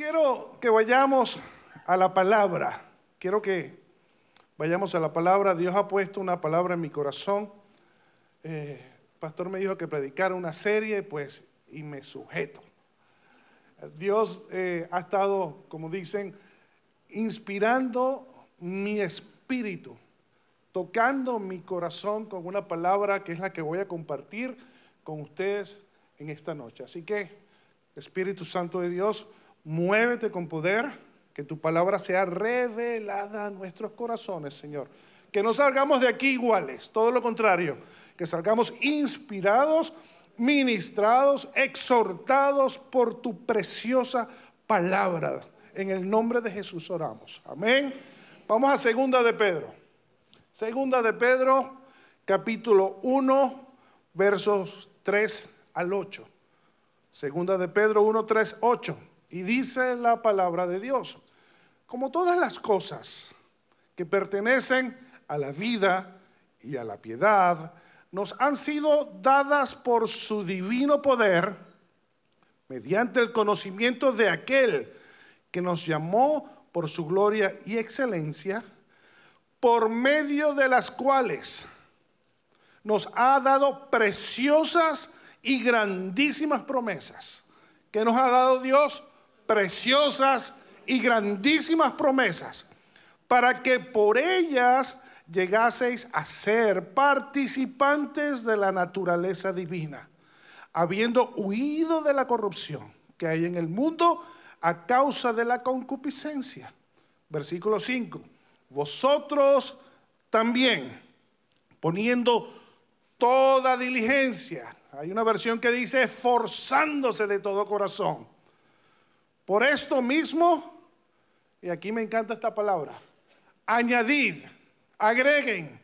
Quiero que vayamos a la palabra. Quiero que vayamos a la palabra. Dios ha puesto una palabra en mi corazón. el eh, pastor me dijo que predicara una serie, pues, y me sujeto. Dios eh, ha estado, como dicen, inspirando mi espíritu, tocando mi corazón con una palabra que es la que voy a compartir con ustedes en esta noche. Así que, Espíritu Santo de Dios, Muévete con poder, que tu palabra sea revelada a nuestros corazones, Señor. Que no salgamos de aquí iguales, todo lo contrario, que salgamos inspirados, ministrados, exhortados por tu preciosa palabra. En el nombre de Jesús oramos. Amén. Vamos a segunda de Pedro. Segunda de Pedro, capítulo 1, versos 3 al 8. Segunda de Pedro 1, 3, 8. Y dice la palabra de Dios, como todas las cosas que pertenecen a la vida y a la piedad, nos han sido dadas por su divino poder, mediante el conocimiento de aquel que nos llamó por su gloria y excelencia, por medio de las cuales nos ha dado preciosas y grandísimas promesas. que nos ha dado Dios? preciosas y grandísimas promesas, para que por ellas llegaseis a ser participantes de la naturaleza divina, habiendo huido de la corrupción que hay en el mundo a causa de la concupiscencia. Versículo 5. Vosotros también, poniendo toda diligencia, hay una versión que dice esforzándose de todo corazón por esto mismo, y aquí me encanta esta palabra, añadid, agreguen,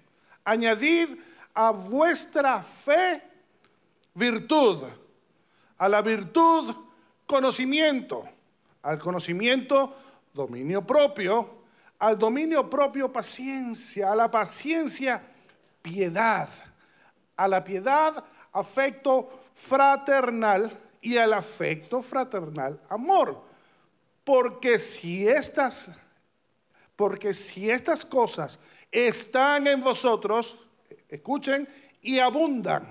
añadid a vuestra fe virtud, a la virtud conocimiento, al conocimiento dominio propio, al dominio propio paciencia, a la paciencia piedad, a la piedad afecto fraternal y al afecto fraternal amor. Porque si estas, porque si estas cosas están en vosotros, escuchen, y abundan,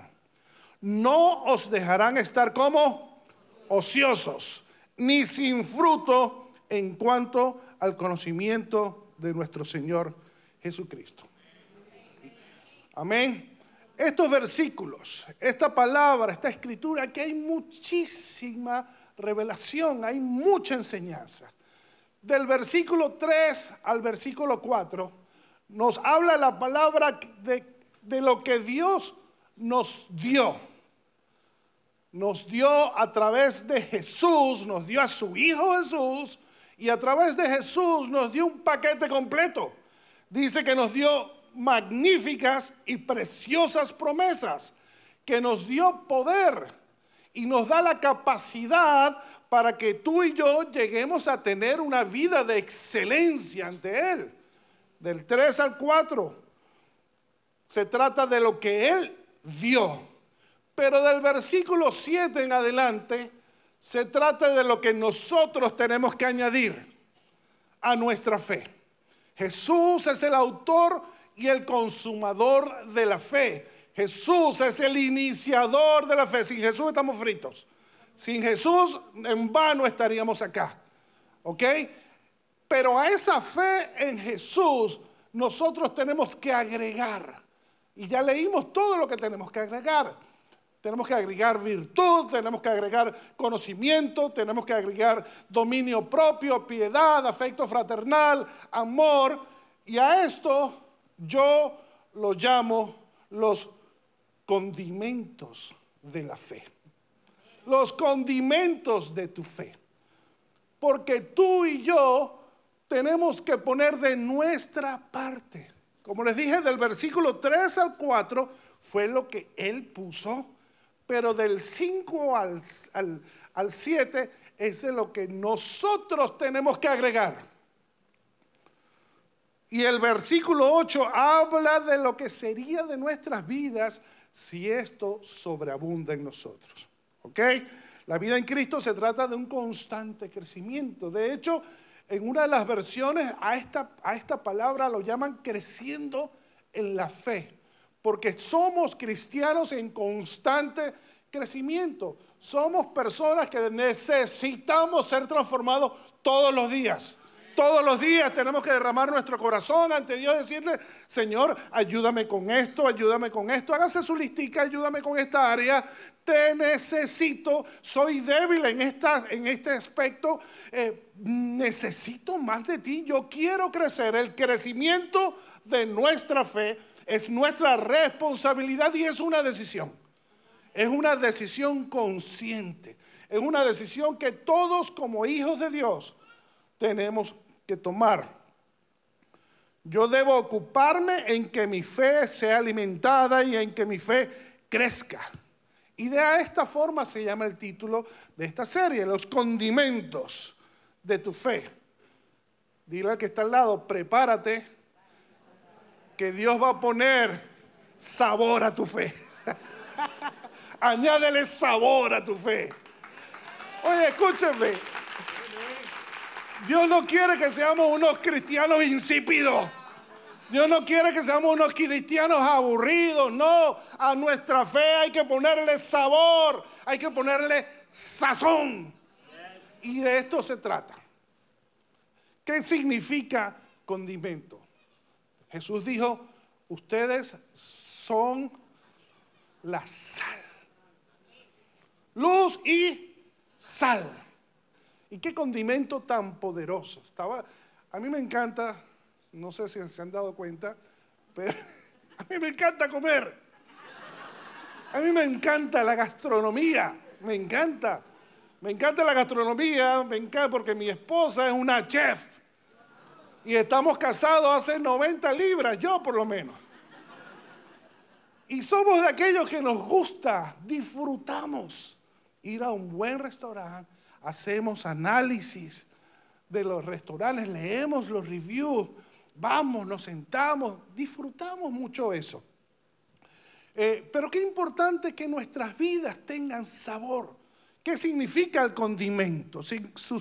no os dejarán estar como ociosos, ni sin fruto en cuanto al conocimiento de nuestro Señor Jesucristo. Amén. Estos versículos, esta palabra, esta escritura, que hay muchísima revelación hay mucha enseñanza. Del versículo 3 al versículo 4 nos habla la palabra de, de lo que Dios nos dio. Nos dio a través de Jesús, nos dio a su Hijo Jesús y a través de Jesús nos dio un paquete completo. Dice que nos dio magníficas y preciosas promesas, que nos dio poder y nos da la capacidad para que tú y yo lleguemos a tener una vida de excelencia ante Él. Del 3 al 4 se trata de lo que Él dio. Pero del versículo 7 en adelante se trata de lo que nosotros tenemos que añadir a nuestra fe. Jesús es el autor y el consumador de la fe. Jesús es el iniciador de la fe. Sin Jesús estamos fritos. Sin Jesús en vano estaríamos acá. ¿Ok? Pero a esa fe en Jesús nosotros tenemos que agregar. Y ya leímos todo lo que tenemos que agregar. Tenemos que agregar virtud, tenemos que agregar conocimiento, tenemos que agregar dominio propio, piedad, afecto fraternal, amor. Y a esto yo lo llamo los condimentos de la fe. Los condimentos de tu fe. Porque tú y yo tenemos que poner de nuestra parte. Como les dije, del versículo 3 al 4 fue lo que él puso, pero del 5 al, 7 es de lo que nosotros tenemos que agregar. Y el versículo 8 habla de lo que sería de nuestras vidas si esto sobreabunda en nosotros. ¿Ok? La vida en Cristo se trata de un constante crecimiento. De hecho, en una de las versiones a esta, a esta palabra lo llaman creciendo en la fe, porque somos cristianos en constante crecimiento. Somos personas que necesitamos ser transformados todos los días. Todos los días tenemos que derramar nuestro corazón ante Dios, y decirle, Señor, ayúdame con esto, ayúdame con esto, hágase su listica, ayúdame con esta área, te necesito, soy débil en, esta, en este aspecto, eh, necesito más de ti, yo quiero crecer. El crecimiento de nuestra fe es nuestra responsabilidad y es una decisión. Es una decisión consciente, es una decisión que todos como hijos de Dios tenemos que tomar. Yo debo ocuparme en que mi fe sea alimentada y en que mi fe crezca. Y de esta forma se llama el título de esta serie, los condimentos de tu fe. Dile al que está al lado, prepárate, que Dios va a poner sabor a tu fe. Añádele sabor a tu fe. Oye, escúchame, Dios no quiere que seamos unos cristianos insípidos. Dios no quiere que seamos unos cristianos aburridos. No, a nuestra fe hay que ponerle sabor, hay que ponerle sazón. Y de esto se trata. ¿Qué significa condimento? Jesús dijo, ustedes son la sal. Luz y sal. Y qué condimento tan poderoso. Estaba, a mí me encanta, no sé si se han dado cuenta, pero a mí me encanta comer. A mí me encanta la gastronomía, me encanta. Me encanta la gastronomía, me encanta porque mi esposa es una chef. Y estamos casados hace 90 libras, yo por lo menos. Y somos de aquellos que nos gusta, disfrutamos ir a un buen restaurante hacemos análisis de los restaurantes, leemos los reviews, vamos, nos sentamos, disfrutamos mucho eso. Eh, pero qué importante que nuestras vidas tengan sabor. ¿Qué significa el condimento?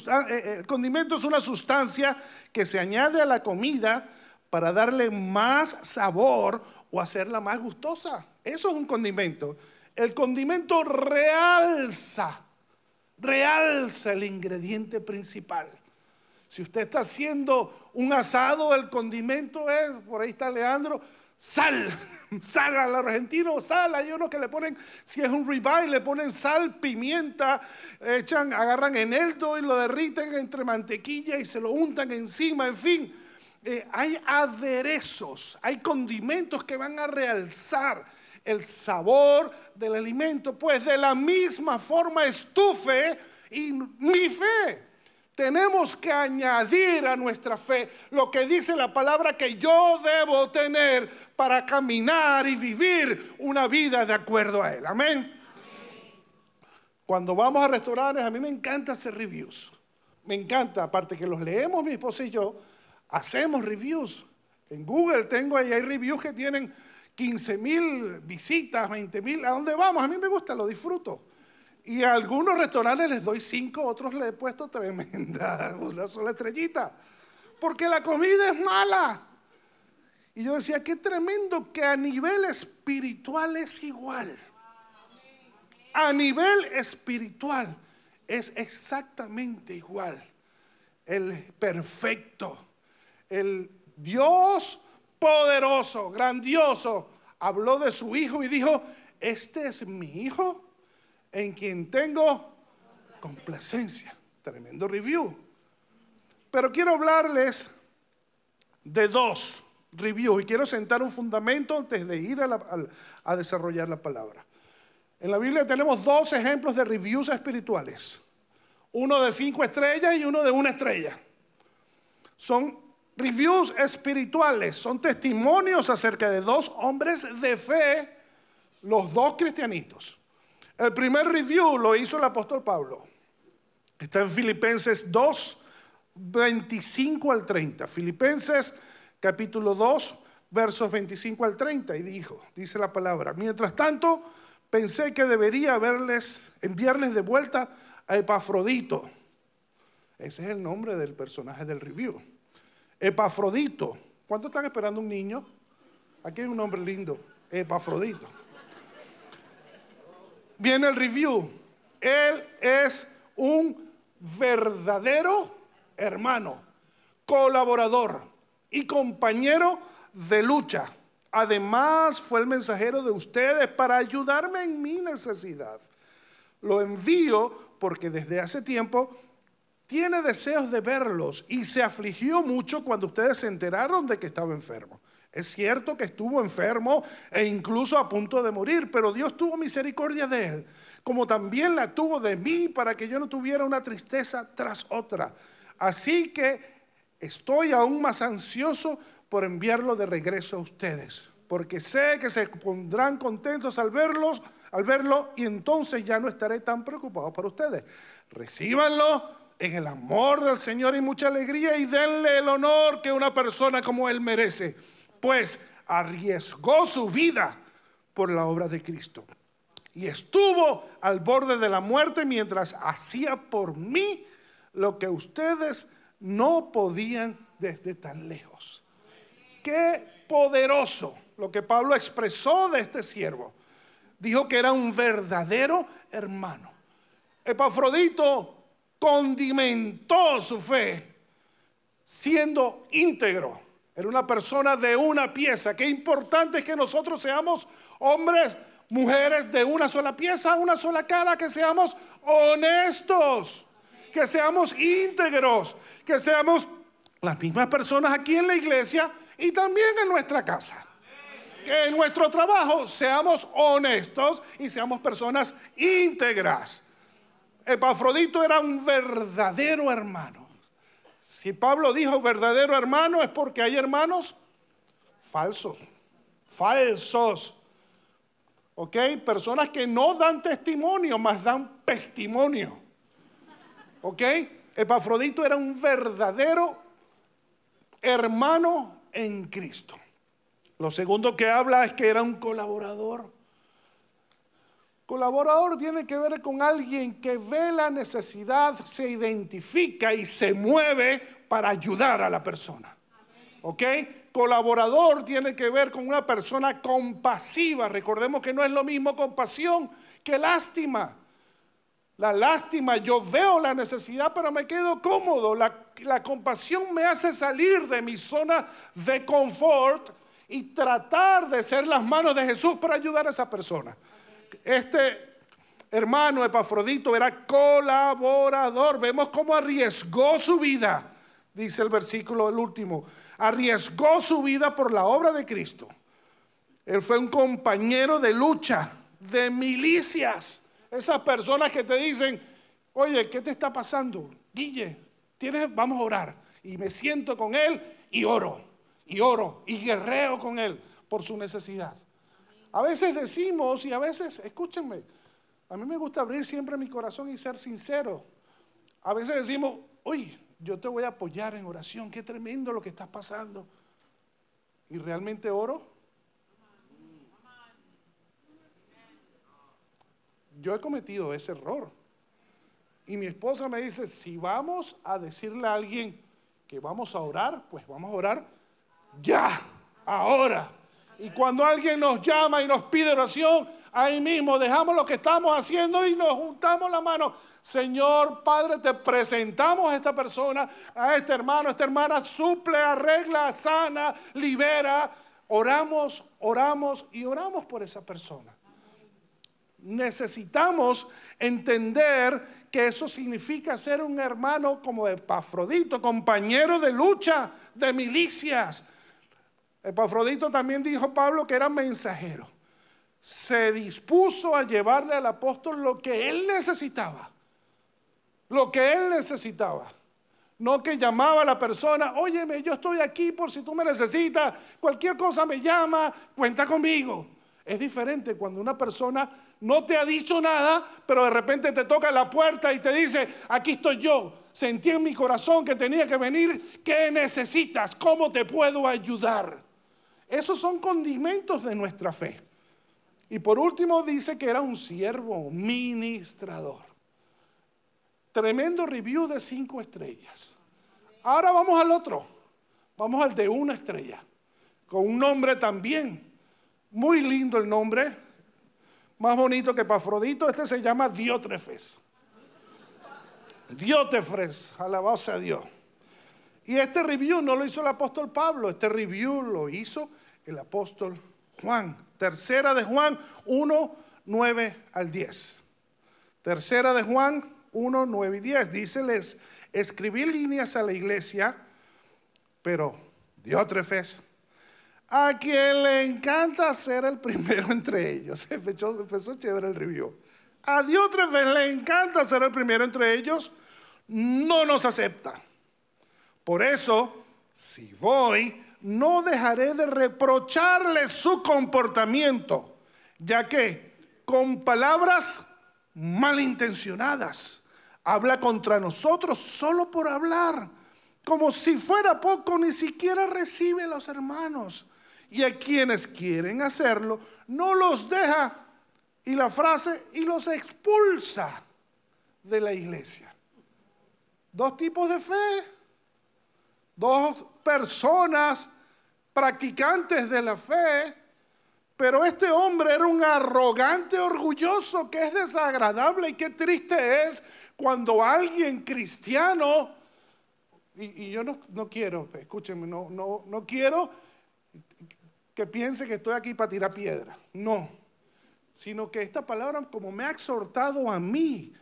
Ah, eh, el condimento es una sustancia que se añade a la comida para darle más sabor o hacerla más gustosa. Eso es un condimento. El condimento realza realza el ingrediente principal. Si usted está haciendo un asado, el condimento es, por ahí está Leandro, sal, sal al argentino, sal. Hay unos que le ponen, si es un ribeye, le ponen sal, pimienta, echan, agarran eneldo y lo derriten entre mantequilla y se lo untan encima, en fin. Eh, hay aderezos, hay condimentos que van a realzar el sabor del alimento. Pues de la misma forma es tu fe y mi fe. Tenemos que añadir a nuestra fe lo que dice la palabra que yo debo tener para caminar y vivir una vida de acuerdo a Él. Amén. Cuando vamos a restaurantes, a mí me encanta hacer reviews. Me encanta, aparte que los leemos mi esposa y yo, hacemos reviews. En Google tengo ahí, hay reviews que tienen 15 mil visitas, 20 mil, ¿a dónde vamos? A mí me gusta, lo disfruto. Y a algunos restaurantes les doy cinco, otros les he puesto tremenda, una sola estrellita. Porque la comida es mala. Y yo decía, qué tremendo que a nivel espiritual es igual. A nivel espiritual es exactamente igual. El perfecto, el Dios poderoso, grandioso, habló de su hijo y dijo, este es mi hijo en quien tengo complacencia. Tremendo review. Pero quiero hablarles de dos reviews y quiero sentar un fundamento antes de ir a, desarrollar la palabra. En la Biblia tenemos dos ejemplos de reviews espirituales. Uno de cinco estrellas y uno de una estrella. Son Reviews espirituales son testimonios acerca de dos hombres de fe, los dos cristianitos. El primer review lo hizo el apóstol Pablo. Está en Filipenses 2, 25 al 30. Filipenses capítulo 2, versos 25 al 30. Y dijo, dice la palabra, mientras tanto pensé que debería haberles, enviarles de vuelta a Epafrodito. Ese es el nombre del personaje del review Epafrodito. ¿Cuánto están esperando un niño? Aquí hay un nombre lindo, Epafrodito. Viene el review. Él es un verdadero hermano, colaborador y compañero de lucha. Además, fue el mensajero de ustedes para ayudarme en mi necesidad. Lo envío porque desde hace tiempo tiene deseos de verlos y se afligió mucho cuando ustedes se enteraron de que estaba enfermo. Es cierto que estuvo enfermo e incluso a punto de morir, pero Dios tuvo misericordia de él, como también la tuvo de mí para que yo no tuviera una tristeza tras otra. Así que estoy aún más ansioso por enviarlo de regreso a ustedes, porque sé que se pondrán contentos al verlos, al verlo y entonces ya no estaré tan preocupado por ustedes. Recíbanlo en el amor del Señor y mucha alegría y denle el honor que una persona como Él merece, pues arriesgó su vida por la obra de Cristo. Y estuvo al borde de la muerte mientras hacía por mí lo que ustedes no podían desde tan lejos. Qué poderoso lo que Pablo expresó de este siervo. Dijo que era un verdadero hermano. Epafrodito condimentó su fe siendo íntegro. Era una persona de una pieza. Qué importante es que nosotros seamos hombres, mujeres de una sola pieza, una sola cara, que seamos honestos, que seamos íntegros, que seamos las mismas personas aquí en la iglesia y también en nuestra casa. Que en nuestro trabajo seamos honestos y seamos personas íntegras. Epafrodito era un verdadero hermano. Si Pablo dijo verdadero hermano es porque hay hermanos falsos, falsos. ¿Ok? Personas que no dan testimonio, más dan testimonio. ¿Ok? Epafrodito era un verdadero hermano en Cristo. Lo segundo que habla es que era un colaborador. Colaborador tiene que ver con alguien que ve la necesidad, se identifica y se mueve para ayudar a la persona. ¿Ok? Colaborador tiene que ver con una persona compasiva. Recordemos que no es lo mismo compasión que lástima. La lástima, yo veo la necesidad, pero me quedo cómodo. La, compasión me hace salir de mi zona de confort y tratar de ser las manos de Jesús para ayudar a esa persona este hermano Epafrodito era colaborador. Vemos cómo arriesgó su vida, dice el versículo el último. Arriesgó su vida por la obra de Cristo. Él fue un compañero de lucha, de milicias. Esas personas que te dicen, oye, ¿qué te está pasando? Guille, tienes, vamos a orar. Y me siento con él y oro, y oro, y guerreo con él por su necesidad. A veces decimos y a veces, escúchenme, a mí me gusta abrir siempre mi corazón y ser sincero. A veces decimos, uy, yo te voy a apoyar en oración, qué tremendo lo que estás pasando. ¿Y realmente oro? Yo he cometido ese error. Y mi esposa me dice, si vamos a decirle a alguien que vamos a orar, pues vamos a orar ya, ahora. Y cuando alguien nos llama y nos pide oración, ahí mismo dejamos lo que estamos haciendo y nos juntamos la mano. Señor Padre, te presentamos a esta persona, a este hermano, a esta hermana, suple, arregla, sana, libera. Oramos, oramos y oramos por esa persona. Necesitamos entender que eso significa ser un hermano como Epafrodito, compañero de lucha, de milicias, Epafrodito también dijo Pablo que era mensajero. Se dispuso a llevarle al apóstol lo que él necesitaba. Lo que él necesitaba. No que llamaba a la persona, óyeme, yo estoy aquí por si tú me necesitas, cualquier cosa me llama, cuenta conmigo. Es diferente cuando una persona no te ha dicho nada, pero de repente te toca la puerta y te dice, aquí estoy yo, sentí en mi corazón que tenía que venir, ¿qué necesitas? ¿Cómo te puedo ayudar? Esos son condimentos de nuestra fe. Y por último dice que era un siervo, ministrador. Tremendo review de cinco estrellas. Ahora vamos al otro. Vamos al de una estrella. Con un nombre también. Muy lindo el nombre. Más bonito que Pafrodito. Este se llama Diótrefes. Diótrefes. Alabado sea Dios. Y este review no lo hizo el apóstol Pablo, este review lo hizo el apóstol Juan. Tercera de Juan 1, 9 al 10. Tercera de Juan 1, 9 y 10. Díceles, escribí líneas a la iglesia, pero Diótrefes, a quien le encanta ser el primero entre ellos. Empezó, empezó chévere el review. A Diótrefes le encanta ser el primero entre ellos, no nos acepta. Por eso, si voy, no dejaré de reprocharle su comportamiento, ya que con palabras malintencionadas habla contra nosotros solo por hablar. Como si fuera poco, ni siquiera recibe a los hermanos. Y a quienes quieren hacerlo, no los deja. Y la frase, y los expulsa de la iglesia. Dos tipos de fe dos personas practicantes de la fe, pero este hombre era un arrogante orgulloso que es desagradable y qué triste es cuando alguien cristiano, y, yo no, quiero, escúchenme, no, no quiero que piense que estoy aquí para tirar piedra, no, sino que esta palabra, como me ha exhortado a mí,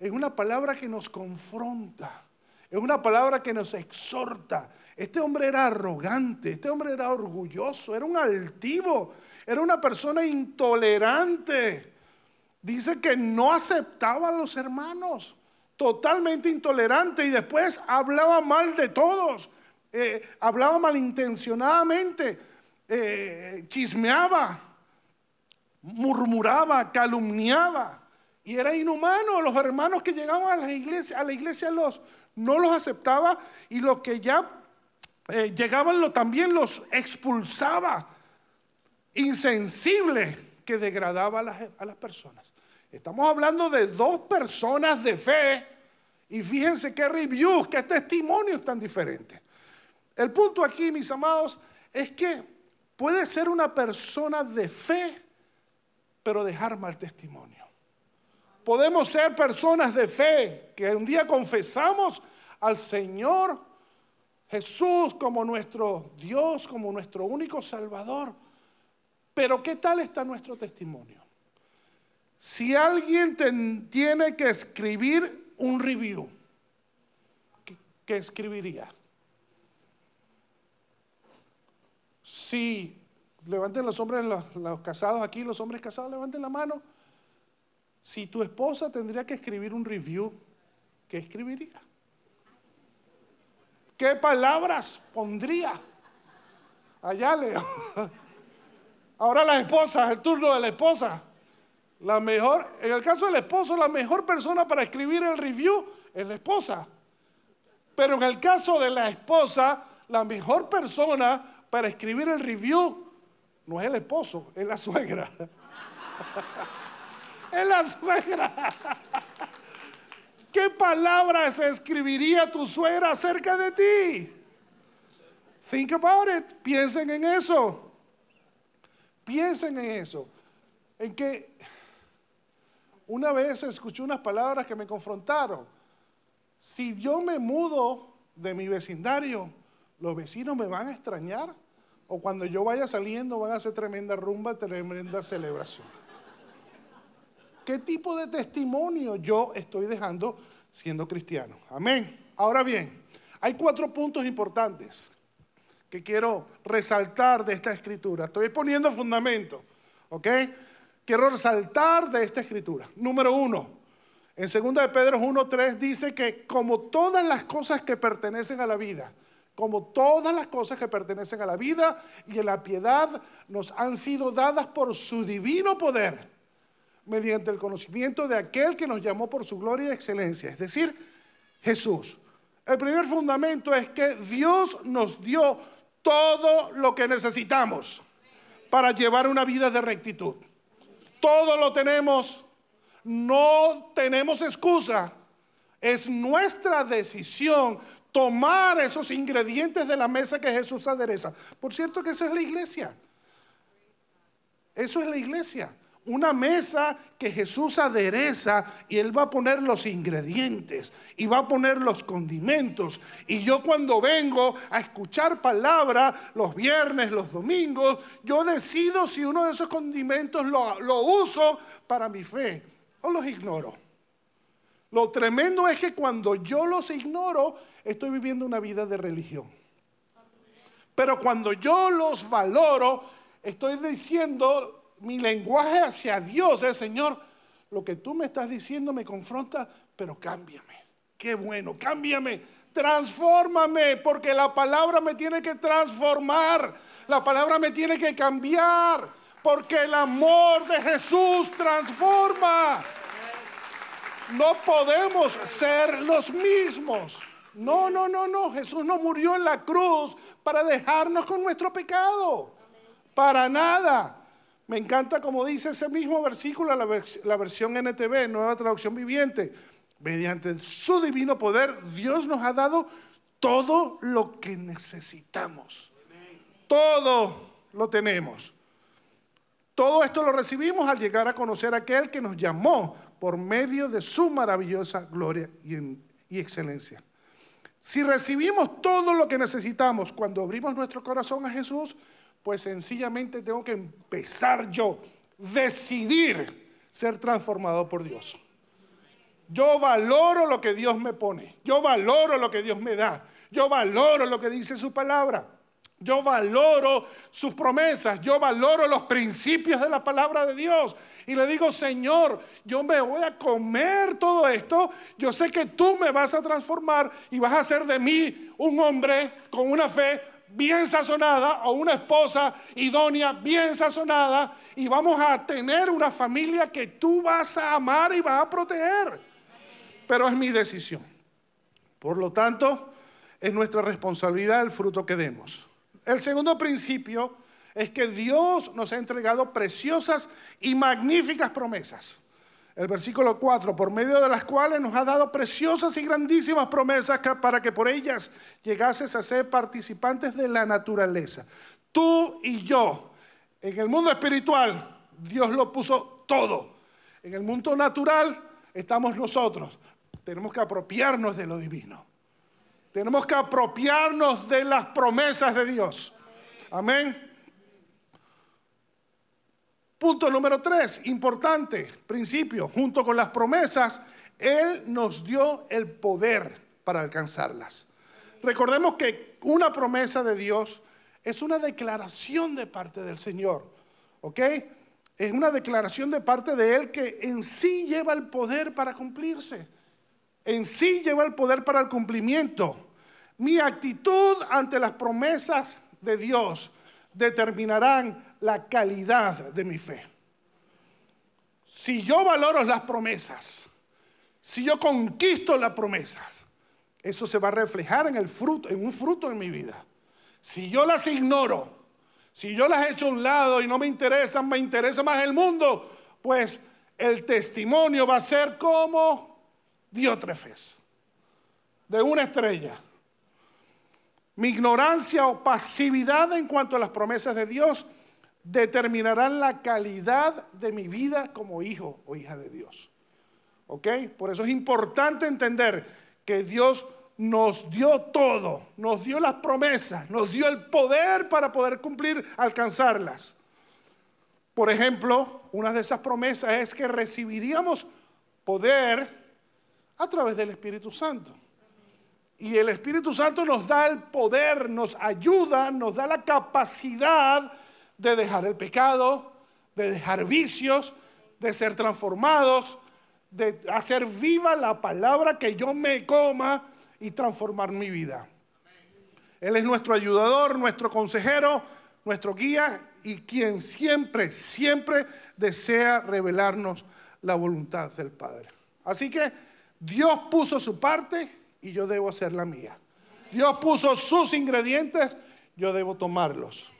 es una palabra que nos confronta es una palabra que nos exhorta. Este hombre era arrogante, este hombre era orgulloso, era un altivo, era una persona intolerante. Dice que no aceptaba a los hermanos, totalmente intolerante y después hablaba mal de todos, eh, hablaba malintencionadamente, eh, chismeaba, murmuraba, calumniaba. Y era inhumano. Los hermanos que llegaban a la iglesia, a la iglesia los, no los aceptaba y los que ya eh, llegaban lo, también los expulsaba. Insensible que degradaba a las, a las personas. Estamos hablando de dos personas de fe y fíjense qué reviews, qué testimonios tan diferentes. El punto aquí, mis amados, es que puede ser una persona de fe, pero dejar mal testimonio. Podemos ser personas de fe que un día confesamos al Señor Jesús como nuestro Dios, como nuestro único Salvador. Pero ¿qué tal está nuestro testimonio? Si alguien tiene que escribir un review, ¿qué, escribiría? Si levanten los hombres, los casados aquí, los hombres casados, levanten la mano. Si tu esposa tendría que escribir un review, ¿qué escribiría? ¿Qué palabras pondría? Allá leo. Ahora la esposa, el turno de la esposa. La mejor, en el caso del esposo, la mejor persona para escribir el review es la esposa. Pero en el caso de la esposa, la mejor persona para escribir el review no es el esposo, es la suegra. es la suegra. ¿Qué palabras escribiría tu suegra acerca de ti? Think about it. Piensen en eso. Piensen en eso. En que una vez escuché unas palabras que me confrontaron. Si yo me mudo de mi vecindario, los vecinos me van a extrañar. O cuando yo vaya saliendo van a hacer tremenda rumba, tremenda celebración. ¿Qué tipo de testimonio yo estoy dejando siendo cristiano? Amén. Ahora bien, hay cuatro puntos importantes que quiero resaltar de esta escritura. Estoy poniendo fundamento, ¿ok? Quiero resaltar de esta escritura. Número uno, en 2 de Pedro 1.3 dice que como todas las cosas que pertenecen a la vida, como todas las cosas que pertenecen a la vida y a la piedad nos han sido dadas por su divino poder mediante el conocimiento de aquel que nos llamó por su gloria y excelencia, es decir, Jesús. El primer fundamento es que Dios nos dio todo lo que necesitamos para llevar una vida de rectitud. Todo lo tenemos, no tenemos excusa. Es nuestra decisión tomar esos ingredientes de la mesa que Jesús adereza. Por cierto que eso es la iglesia. Eso es la iglesia una mesa que Jesús adereza y él va a poner los ingredientes y va a poner los condimentos. Y yo cuando vengo a escuchar palabra los viernes, los domingos, yo decido si uno de esos condimentos lo, lo uso para mi fe o los ignoro. Lo tremendo es que cuando yo los ignoro, estoy viviendo una vida de religión. Pero cuando yo los valoro, estoy diciendo mi lenguaje hacia Dios es, Señor, lo que tú me estás diciendo me confronta, pero cámbiame. Qué bueno, cámbiame, transfórmame, porque la palabra me tiene que transformar, la palabra me tiene que cambiar, porque el amor de Jesús transforma. No podemos ser los mismos. No, no, no, no. Jesús no murió en la cruz para dejarnos con nuestro pecado. Para nada. Me encanta como dice ese mismo versículo, la, la versión NTV, Nueva Traducción Viviente. Mediante su divino poder, Dios nos ha dado todo lo que necesitamos. Todo lo tenemos. Todo esto lo recibimos al llegar a conocer a aquel que nos llamó por medio de su maravillosa gloria y, excelencia. Si recibimos todo lo que necesitamos cuando abrimos nuestro corazón a Jesús, pues sencillamente tengo que empezar yo, decidir ser transformado por Dios. Yo valoro lo que Dios me pone, yo valoro lo que Dios me da, yo valoro lo que dice su palabra. Yo valoro sus promesas, yo valoro los principios de la palabra de Dios. Y le digo, Señor, yo me voy a comer todo esto. Yo sé que tú me vas a transformar y vas a hacer de mí un hombre con una fe bien sazonada o una esposa idónea bien sazonada y vamos a tener una familia que tú vas a amar y vas a proteger. Pero es mi decisión. Por lo tanto, es nuestra responsabilidad el fruto que demos. El segundo principio es que Dios nos ha entregado preciosas y magníficas promesas el versículo 4, por medio de las cuales nos ha dado preciosas y grandísimas promesas para que por ellas llegases a ser participantes de la naturaleza. Tú y yo, en el mundo espiritual, Dios lo puso todo. En el mundo natural estamos nosotros. Tenemos que apropiarnos de lo divino. Tenemos que apropiarnos de las promesas de Dios. Amén. Punto número tres, importante, principio, junto con las promesas, Él nos dio el poder para alcanzarlas. Recordemos que una promesa de Dios es una declaración de parte del Señor, ¿ok? Es una declaración de parte de Él que en sí lleva el poder para cumplirse, en sí lleva el poder para el cumplimiento. Mi actitud ante las promesas de Dios determinarán la calidad de mi fe. Si yo valoro las promesas, si yo conquisto las promesas, eso se va a reflejar en el fruto, en un fruto en mi vida. Si yo las ignoro, si yo las echo a un lado y no me interesan, me interesa más el mundo, pues el testimonio va a ser como Diótrefes, de una estrella. Mi ignorancia o pasividad en cuanto a las promesas de Dios determinarán la calidad de mi vida como hijo o hija de Dios. ¿Ok? Por eso es importante entender que Dios nos dio todo, nos dio las promesas, nos dio el poder para poder cumplir, alcanzarlas. Por ejemplo, una de esas promesas es que recibiríamos poder a través del Espíritu Santo. Y el Espíritu Santo nos da el poder, nos ayuda, nos da la capacidad de dejar el pecado, de dejar vicios, de ser transformados, de hacer viva la palabra que yo me coma y transformar mi vida. Él es nuestro ayudador, nuestro consejero, nuestro guía y quien siempre, siempre desea revelarnos la voluntad del Padre. Así que Dios puso su parte y yo debo hacer la mía. Dios puso sus ingredientes, yo debo tomarlos.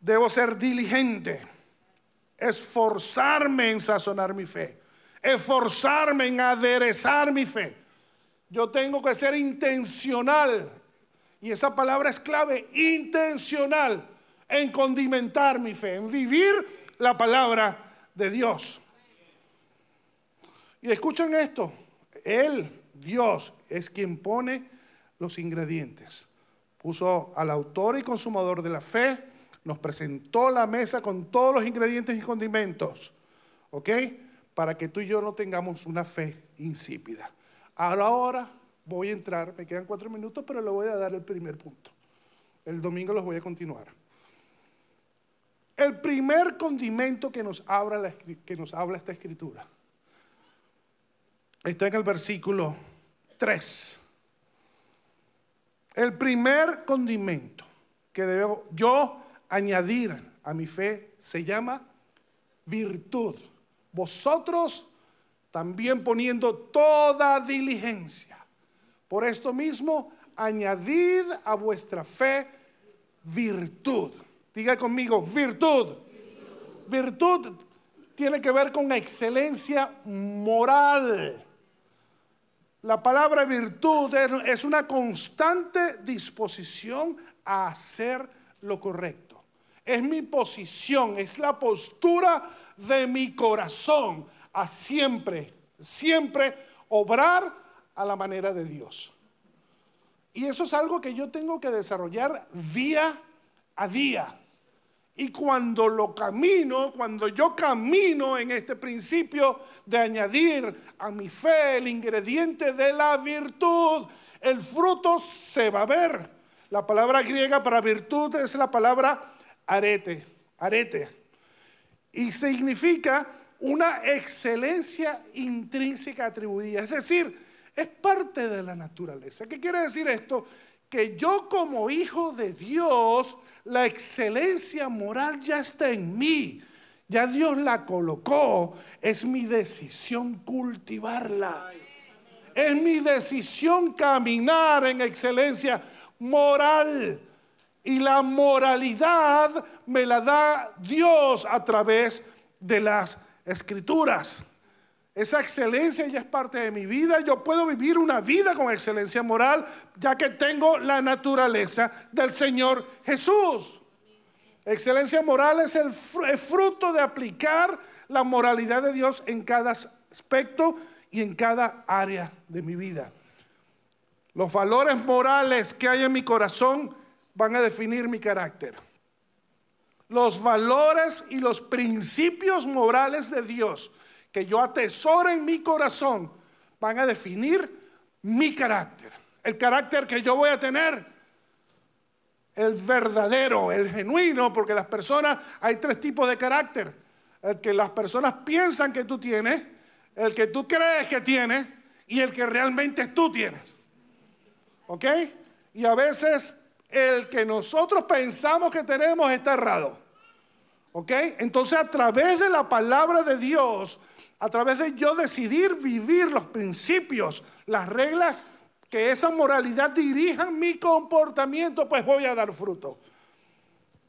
Debo ser diligente, esforzarme en sazonar mi fe, esforzarme en aderezar mi fe. Yo tengo que ser intencional, y esa palabra es clave, intencional en condimentar mi fe, en vivir la palabra de Dios. Y escuchen esto, Él, Dios, es quien pone los ingredientes. Puso al autor y consumador de la fe, nos presentó la mesa con todos los ingredientes y condimentos, ¿ok? Para que tú y yo no tengamos una fe insípida. Ahora voy a entrar, me quedan cuatro minutos, pero le voy a dar el primer punto. El domingo los voy a continuar. El primer condimento que nos habla, esta escritura está en el versículo 3. El primer condimento que debo yo añadir a mi fe se llama virtud. Vosotros también poniendo toda diligencia. Por esto mismo, añadid a vuestra fe virtud. Diga conmigo, virtud. Virtud, tiene que ver con excelencia moral. La palabra virtud es una constante disposición a hacer lo correcto es mi posición, es la postura de mi corazón a siempre, siempre obrar a la manera de Dios. Y eso es algo que yo tengo que desarrollar día a día. Y cuando lo camino, cuando yo camino en este principio de añadir a mi fe el ingrediente de la virtud, el fruto se va a ver. La palabra griega para virtud es la palabra arete, arete. Y significa una excelencia intrínseca atribuida. Es decir, es parte de la naturaleza. ¿Qué quiere decir esto? Que yo como hijo de Dios, la excelencia moral ya está en mí. Ya Dios la colocó. Es mi decisión cultivarla. Es mi decisión caminar en excelencia moral. Y la moralidad me la da Dios a través de las escrituras. Esa excelencia ya es parte de mi vida. Yo puedo vivir una vida con excelencia moral ya que tengo la naturaleza del Señor Jesús. Excelencia moral es el fruto de aplicar la moralidad de Dios en cada aspecto y en cada área de mi vida. Los valores morales que hay en mi corazón van a definir mi carácter. Los valores y los principios morales de Dios que yo atesoro en mi corazón van a definir mi carácter. El carácter que yo voy a tener, el verdadero, el genuino, porque las personas, hay tres tipos de carácter. El que las personas piensan que tú tienes, el que tú crees que tienes y el que realmente tú tienes. ¿Ok? Y a veces el que nosotros pensamos que tenemos está errado. ¿Ok? Entonces a través de la palabra de Dios, a través de yo decidir vivir los principios, las reglas, que esa moralidad dirija mi comportamiento, pues voy a dar fruto.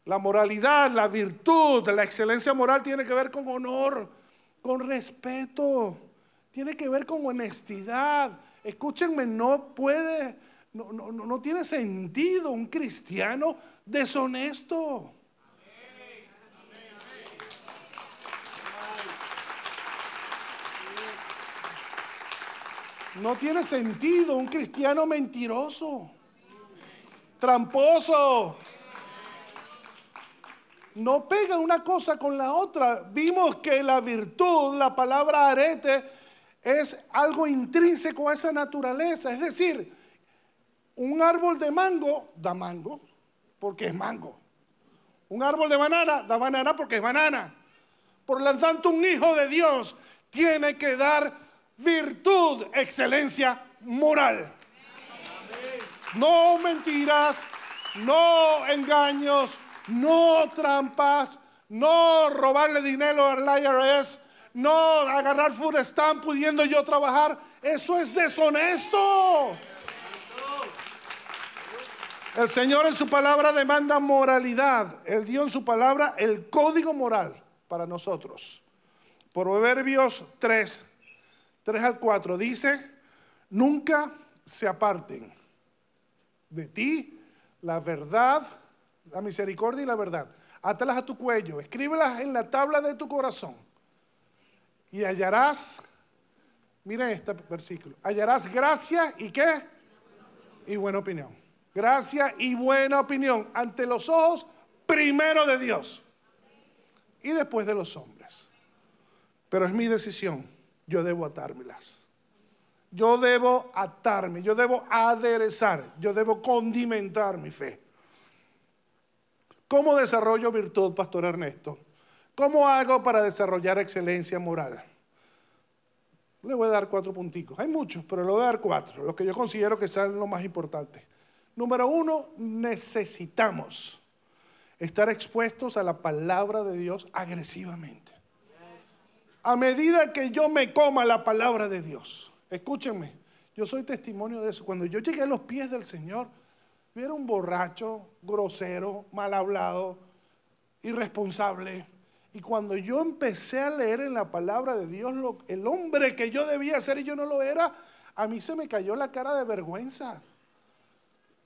La moralidad, la virtud, la excelencia moral tiene que ver con honor, con respeto, tiene que ver con honestidad. Escúchenme, no puede no, no, no tiene sentido un cristiano deshonesto. No tiene sentido un cristiano mentiroso, tramposo. No pega una cosa con la otra. Vimos que la virtud, la palabra arete, es algo intrínseco a esa naturaleza. Es decir, un árbol de mango da mango porque es mango. Un árbol de banana da banana porque es banana. Por lo tanto, un hijo de Dios tiene que dar virtud, excelencia moral. No mentiras, no engaños, no trampas, no robarle dinero al IRS, no agarrar food stamp pudiendo yo trabajar. Eso es deshonesto. El Señor en su palabra demanda moralidad. Él dio en su palabra el código moral para nosotros. Proverbios 3, 3 al 4 dice, nunca se aparten de ti la verdad, la misericordia y la verdad. Átalas a tu cuello, escríbelas en la tabla de tu corazón y hallarás, mira este versículo, hallarás gracia y qué? Y buena opinión gracia y buena opinión ante los ojos primero de Dios y después de los hombres. Pero es mi decisión, yo debo atármelas. Yo debo atarme, yo debo aderezar, yo debo condimentar mi fe. ¿Cómo desarrollo virtud, Pastor Ernesto? ¿Cómo hago para desarrollar excelencia moral? Le voy a dar cuatro punticos. Hay muchos, pero le voy a dar cuatro, los que yo considero que sean los más importantes. Número uno, necesitamos estar expuestos a la palabra de Dios agresivamente. A medida que yo me coma la palabra de Dios, escúchenme, yo soy testimonio de eso. Cuando yo llegué a los pies del Señor, yo era un borracho, grosero, mal hablado, irresponsable. Y cuando yo empecé a leer en la palabra de Dios el hombre que yo debía ser y yo no lo era, a mí se me cayó la cara de vergüenza.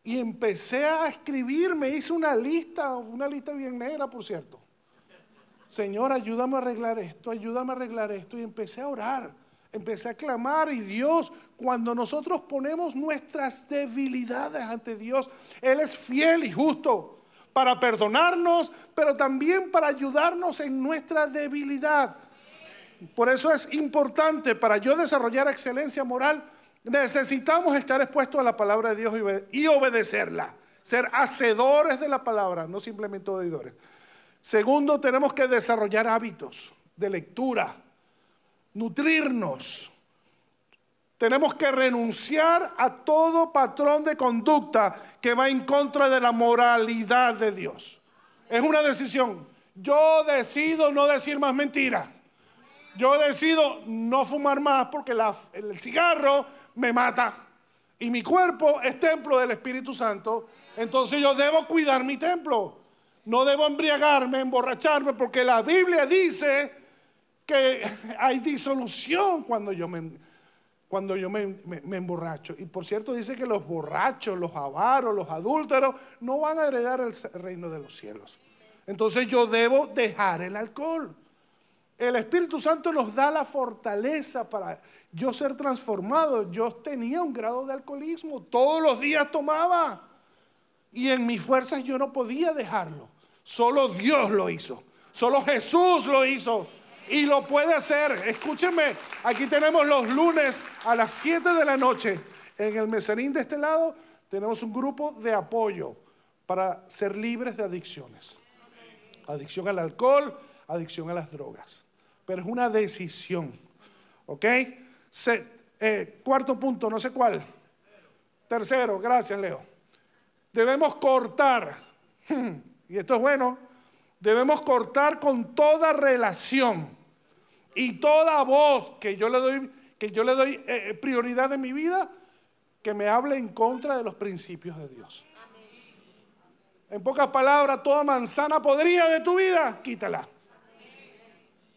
Y empecé a escribir, me hice una lista, una lista bien negra, por cierto. Señor, ayúdame a arreglar esto, ayúdame a arreglar esto. Y empecé a orar, empecé a clamar. Y Dios, cuando nosotros ponemos nuestras debilidades ante Dios, Él es fiel y justo para perdonarnos, pero también para ayudarnos en nuestra debilidad. Por eso es importante para yo desarrollar excelencia moral Necesitamos estar expuestos a la palabra de Dios y, obedecerla. Ser hacedores de la palabra, no simplemente oidores. Segundo, tenemos que desarrollar hábitos de lectura, nutrirnos. Tenemos que renunciar a todo patrón de conducta que va en contra de la moralidad de Dios. Es una decisión. Yo decido no decir más mentiras. Yo decido no fumar más porque el cigarro me mata. Y mi cuerpo es templo del Espíritu Santo. Entonces yo debo cuidar mi templo. No debo embriagarme, emborracharme, porque la Biblia dice que hay disolución cuando yo me, cuando yo me, me, emborracho. Y por cierto, dice que los borrachos, los avaros, los adúlteros no van a heredar el reino de los cielos. Entonces yo debo dejar el alcohol. El Espíritu Santo nos da la fortaleza para yo ser transformado. Yo tenía un grado de alcoholismo, todos los días tomaba y en mis fuerzas yo no podía dejarlo. Solo Dios lo hizo, solo Jesús lo hizo y lo puede hacer. Escúchenme, aquí tenemos los lunes a las 7 de la noche en el meserín de este lado tenemos un grupo de apoyo para ser libres de adicciones. Adicción al alcohol, adicción a las drogas pero es una decisión. ¿Ok? Eh, cuarto punto, no sé cuál. Tercero, gracias Leo. Debemos cortar, y esto es bueno, debemos cortar con toda relación y toda voz que yo le doy, que yo le doy eh, eh, prioridad en mi vida que me hable en contra de los principios de Dios. En pocas palabras, toda manzana podrida de tu vida, quítala.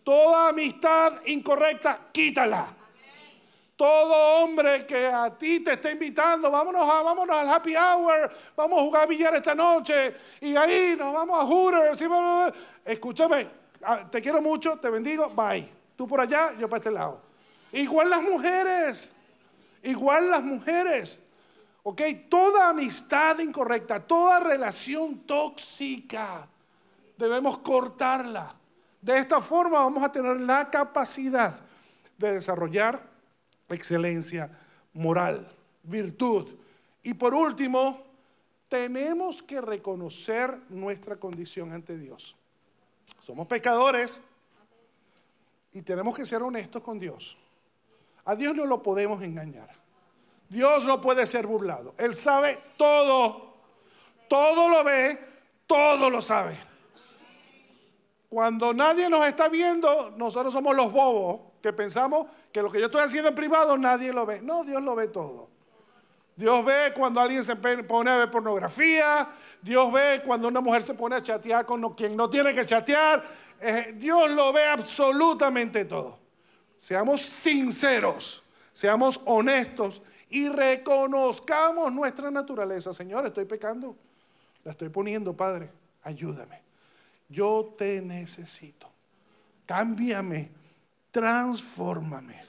Toda amistad incorrecta, quítala. Todo hombre que a ti te está invitando, vámonos, a, vámonos al happy hour, vamos a jugar billar esta noche y ahí nos vamos a Hooters. Escúchame, ah, te quiero mucho, te bendigo, bye. Tú por allá, yo para este lado. Igual las mujeres, igual las mujeres. ¿Ok? Toda amistad incorrecta, toda relación tóxica, debemos cortarla. De esta forma vamos a tener la capacidad de desarrollar excelencia moral, virtud. Y por último, tenemos que reconocer nuestra condición ante Dios. Somos pecadores y tenemos que ser honestos con Dios. A Dios no lo podemos engañar. Dios no puede ser burlado. Él sabe todo. Todo lo ve, todo lo sabe. Cuando nadie nos está viendo, nosotros somos los bobos que pensamos que lo que yo estoy haciendo en privado nadie lo ve. No, Dios lo ve todo. Dios ve cuando alguien se pone a ver pornografía, Dios ve cuando una mujer se pone a chatear con quien no tiene que chatear, eh, Dios lo ve absolutamente todo. Seamos sinceros, seamos honestos y reconozcamos nuestra naturaleza. Señor, estoy pecando, la estoy poniendo, Padre, ayúdame yo te necesito. Cámbiame, transfórmame.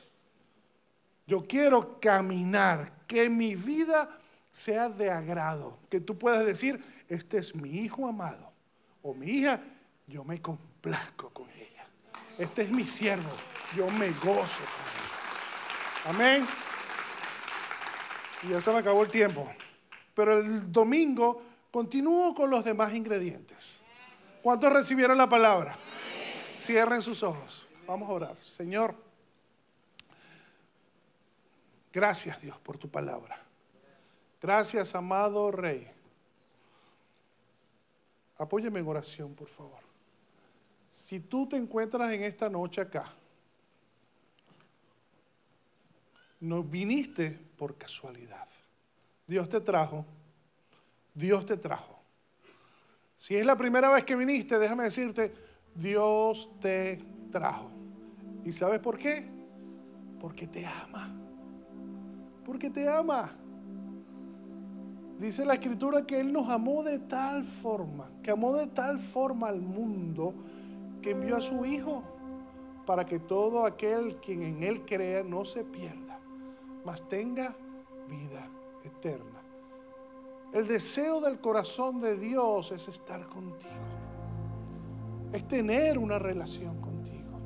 Yo quiero caminar, que mi vida sea de agrado, que tú puedas decir, este es mi hijo amado o mi hija, yo me complazco con ella. Este es mi siervo, yo me gozo con ella Amén. Y ya se me acabó el tiempo. Pero el domingo continúo con los demás ingredientes. ¿Cuántos recibieron la palabra? Cierren sus ojos. Vamos a orar. Señor, gracias Dios por tu palabra. Gracias, amado Rey. Apóyeme en oración, por favor. Si tú te encuentras en esta noche acá, no viniste por casualidad. Dios te trajo, Dios te trajo si es la primera vez que viniste, déjame decirte, Dios te trajo. ¿Y sabes por qué? Porque te ama. Porque te ama. Dice la escritura que Él nos amó de tal forma, que amó de tal forma al mundo, que envió a su Hijo para que todo aquel quien en Él crea no se pierda, mas tenga vida eterna. El deseo del corazón de Dios es estar contigo, es tener una relación contigo,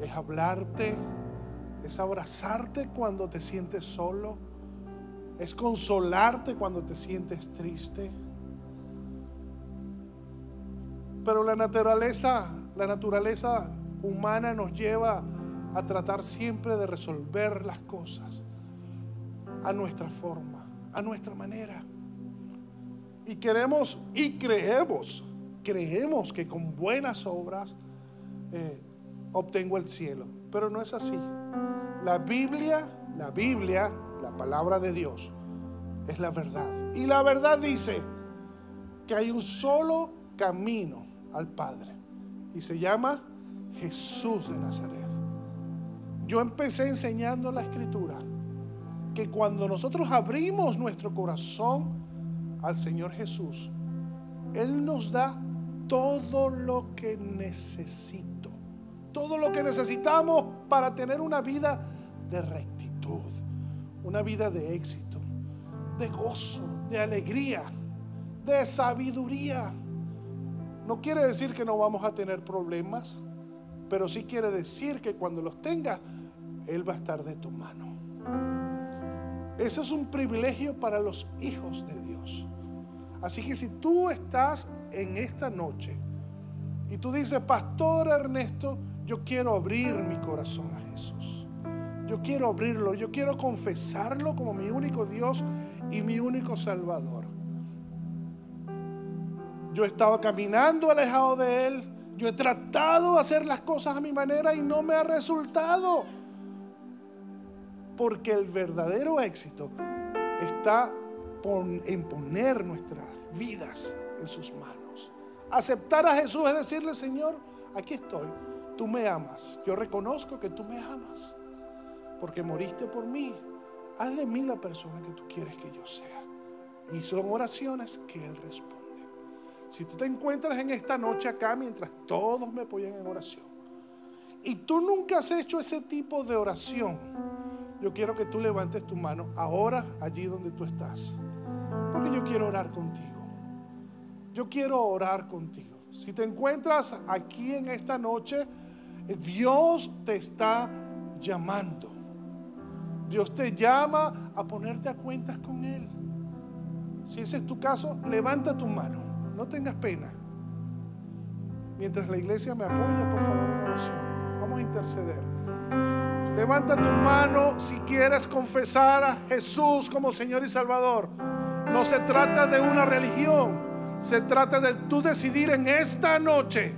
es hablarte, es abrazarte cuando te sientes solo, es consolarte cuando te sientes triste. Pero la naturaleza, la naturaleza humana nos lleva a tratar siempre de resolver las cosas a nuestra forma a nuestra manera. Y queremos y creemos, creemos que con buenas obras eh, obtengo el cielo. Pero no es así. La Biblia, la Biblia, la palabra de Dios, es la verdad. Y la verdad dice que hay un solo camino al Padre. Y se llama Jesús de Nazaret. Yo empecé enseñando la escritura que cuando nosotros abrimos nuestro corazón al Señor Jesús, Él nos da todo lo que necesito, todo lo que necesitamos para tener una vida de rectitud, una vida de éxito, de gozo, de alegría, de sabiduría. No quiere decir que no vamos a tener problemas, pero sí quiere decir que cuando los tengas, Él va a estar de tu mano. Ese es un privilegio para los hijos de Dios. Así que si tú estás en esta noche y tú dices, Pastor Ernesto, yo quiero abrir mi corazón a Jesús. Yo quiero abrirlo, yo quiero confesarlo como mi único Dios y mi único Salvador. Yo he estado caminando alejado de Él, yo he tratado de hacer las cosas a mi manera y no me ha resultado porque el verdadero éxito está en poner nuestras vidas en sus manos. Aceptar a Jesús es decirle, Señor, aquí estoy, tú me amas, yo reconozco que tú me amas, porque moriste por mí, haz de mí la persona que tú quieres que yo sea. Y son oraciones que Él responde. Si tú te encuentras en esta noche acá mientras todos me apoyan en oración, y tú nunca has hecho ese tipo de oración, yo quiero que tú levantes tu mano ahora allí donde tú estás. Porque yo quiero orar contigo. Yo quiero orar contigo. Si te encuentras aquí en esta noche, Dios te está llamando. Dios te llama a ponerte a cuentas con Él. Si ese es tu caso, levanta tu mano. No tengas pena. Mientras la iglesia me apoya, por favor, oración. Vamos a interceder. Levanta tu mano si quieres confesar a Jesús como Señor y Salvador. No se trata de una religión, se trata de tú decidir en esta noche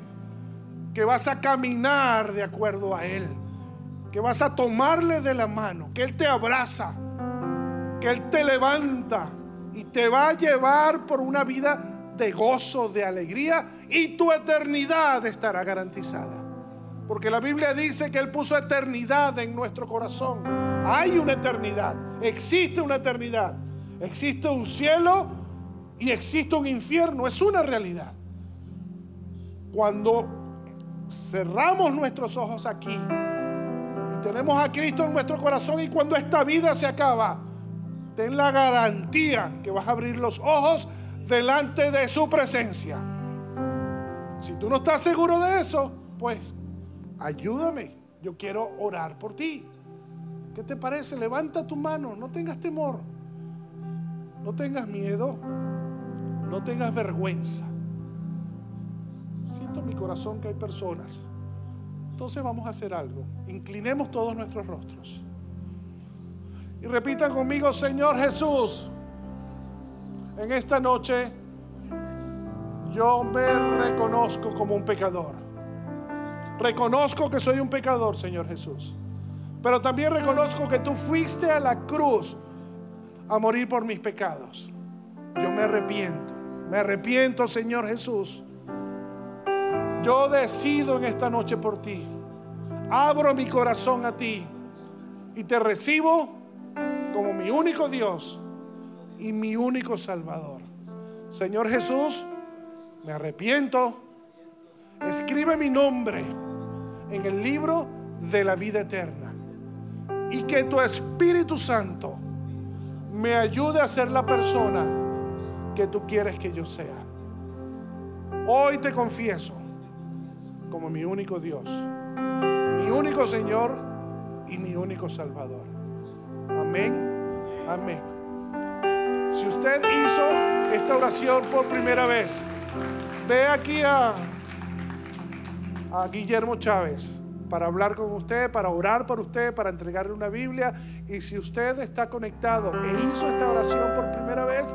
que vas a caminar de acuerdo a Él, que vas a tomarle de la mano, que Él te abraza, que Él te levanta y te va a llevar por una vida de gozo, de alegría y tu eternidad estará garantizada. Porque la Biblia dice que Él puso eternidad en nuestro corazón. Hay una eternidad, existe una eternidad, existe un cielo y existe un infierno, es una realidad. Cuando cerramos nuestros ojos aquí y tenemos a Cristo en nuestro corazón y cuando esta vida se acaba, ten la garantía que vas a abrir los ojos delante de su presencia. Si tú no estás seguro de eso, pues ayúdame, yo quiero orar por ti. ¿Qué te parece? Levanta tu mano, no tengas temor, no tengas miedo, no tengas vergüenza. Siento en mi corazón que hay personas. Entonces vamos a hacer algo. Inclinemos todos nuestros rostros. Y repitan conmigo, Señor Jesús, en esta noche yo me reconozco como un pecador. Reconozco que soy un pecador, Señor Jesús. Pero también reconozco que tú fuiste a la cruz a morir por mis pecados. Yo me arrepiento. Me arrepiento, Señor Jesús. Yo decido en esta noche por ti. Abro mi corazón a ti y te recibo como mi único Dios y mi único Salvador. Señor Jesús, me arrepiento escribe mi nombre en el libro de la vida eterna. Y que tu Espíritu Santo me ayude a ser la persona que tú quieres que yo sea. Hoy te confieso como mi único Dios, mi único Señor y mi único Salvador. Amén. Amén. Si usted hizo esta oración por primera vez, ve aquí a a Guillermo Chávez para hablar con usted, para orar por usted, para entregarle una Biblia. Y si usted está conectado e hizo esta oración por primera vez,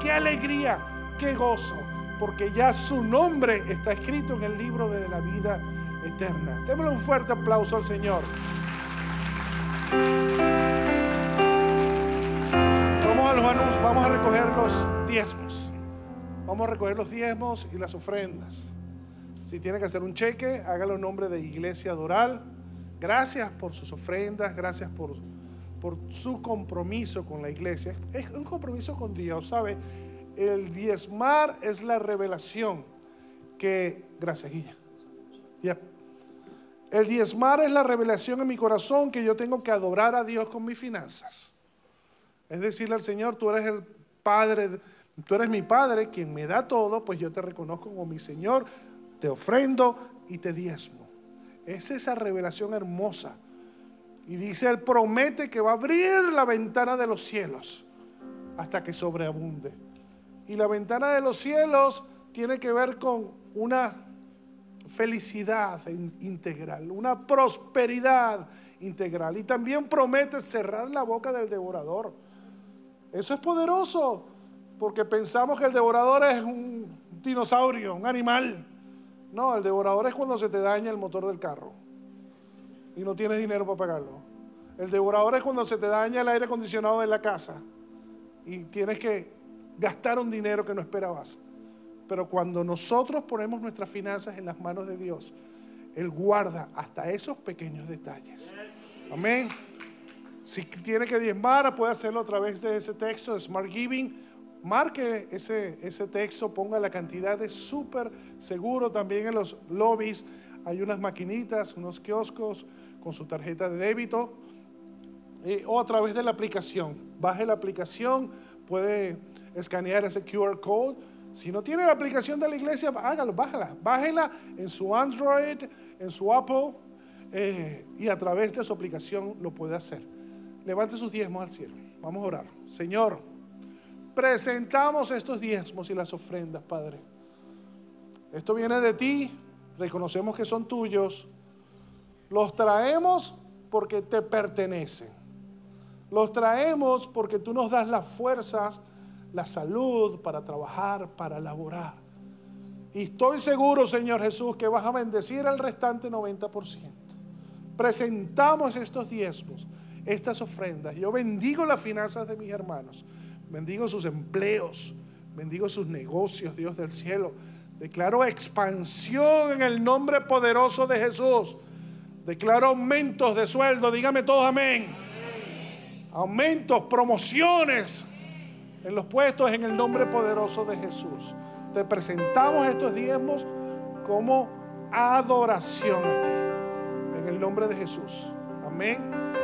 qué alegría, qué gozo, porque ya su nombre está escrito en el libro de la vida eterna. Démosle un fuerte aplauso al Señor. Vamos a los anuncios. vamos a recoger los diezmos. Vamos a recoger los diezmos y las ofrendas. Si tiene que hacer un cheque, hágalo en nombre de Iglesia Doral. Gracias por sus ofrendas, gracias por, por su compromiso con la iglesia. Es un compromiso con Dios, ¿sabe? El diezmar es la revelación que... Gracias, Guilla. El diezmar es la revelación en mi corazón que yo tengo que adorar a Dios con mis finanzas. Es decirle al Señor, tú eres el Padre, tú eres mi Padre, quien me da todo, pues yo te reconozco como mi Señor, te ofrendo y te diezmo. Es esa revelación hermosa. Y dice, Él promete que va a abrir la ventana de los cielos hasta que sobreabunde. Y la ventana de los cielos tiene que ver con una felicidad integral, una prosperidad integral. Y también promete cerrar la boca del devorador. Eso es poderoso, porque pensamos que el devorador es un dinosaurio, un animal. No, el devorador es cuando se te daña el motor del carro y no tienes dinero para pagarlo. El devorador es cuando se te daña el aire acondicionado de la casa y tienes que gastar un dinero que no esperabas. Pero cuando nosotros ponemos nuestras finanzas en las manos de Dios, Él guarda hasta esos pequeños detalles. Amén. Si tiene que diezmar, puede hacerlo a través de ese texto de Smart Giving marque ese, texto, ponga la cantidad, es súper seguro. También en los lobbies hay unas maquinitas, unos kioscos con su tarjeta de débito o a través de la aplicación. Baje la aplicación, puede escanear ese QR code. Si no tiene la aplicación de la iglesia, hágalo, bájala. Bájela en su Android, en su Apple eh, y a través de su aplicación lo puede hacer. Levante sus diezmos al cielo. Vamos a orar. Señor presentamos estos diezmos y las ofrendas, Padre. Esto viene de ti, reconocemos que son tuyos. Los traemos porque te pertenecen. Los traemos porque tú nos das las fuerzas, la salud para trabajar, para laborar. Y estoy seguro, Señor Jesús, que vas a bendecir al restante 90%. Presentamos estos diezmos, estas ofrendas. Yo bendigo las finanzas de mis hermanos. Bendigo sus empleos. Bendigo sus negocios, Dios del cielo. Declaro expansión en el nombre poderoso de Jesús. Declaro aumentos de sueldo. Dígame todos amén. Aumentos, promociones en los puestos en el nombre poderoso de Jesús. Te presentamos estos diezmos como adoración a ti. En el nombre de Jesús. Amén.